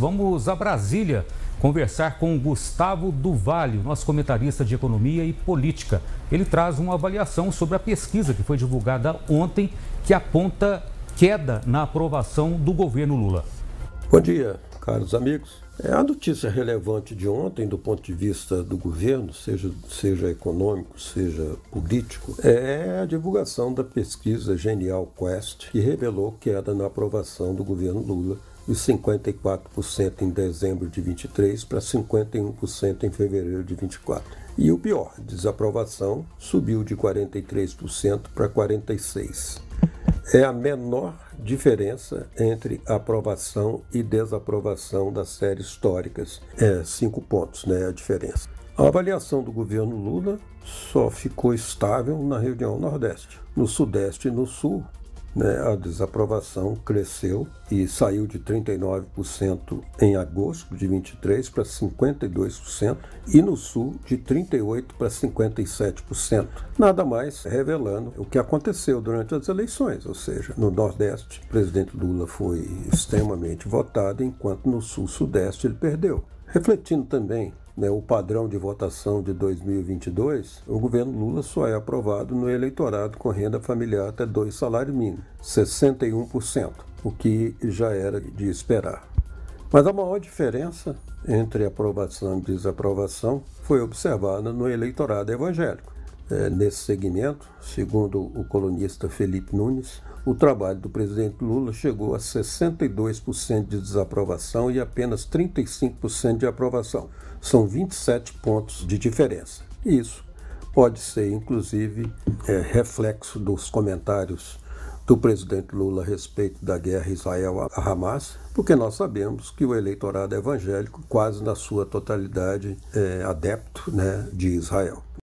Vamos a Brasília conversar com Gustavo Duvalho, nosso comentarista de economia e política. Ele traz uma avaliação sobre a pesquisa que foi divulgada ontem, que aponta queda na aprovação do governo Lula. Bom dia caros amigos. É a notícia relevante de ontem, do ponto de vista do governo, seja, seja econômico, seja político, é a divulgação da pesquisa Genial Quest, que revelou queda na aprovação do governo Lula de 54% em dezembro de 23 para 51% em fevereiro de 24. E o pior, desaprovação subiu de 43% para 46 é a menor diferença entre aprovação e desaprovação das séries históricas. É cinco pontos, né? A diferença. A avaliação do governo Lula só ficou estável na região Nordeste. No Sudeste e no Sul, né, a desaprovação cresceu e saiu de 39% em agosto de 23 para 52% e no sul de 38 para 57%. Nada mais revelando o que aconteceu durante as eleições, ou seja, no nordeste, o presidente Lula foi extremamente votado, enquanto no sul-sudeste ele perdeu. Refletindo também né, o padrão de votação de 2022, o governo Lula só é aprovado no eleitorado com renda familiar até dois salários mínimos, 61%, o que já era de esperar. Mas a maior diferença entre aprovação e desaprovação foi observada no eleitorado evangélico é, nesse segmento, segundo o colunista Felipe Nunes, o trabalho do presidente Lula chegou a 62% de desaprovação e apenas 35% de aprovação. São 27 pontos de diferença. Isso pode ser, inclusive, é, reflexo dos comentários do presidente Lula a respeito da guerra Israel Hamas, porque nós sabemos que o eleitorado evangélico, quase na sua totalidade, é adepto né, de Israel.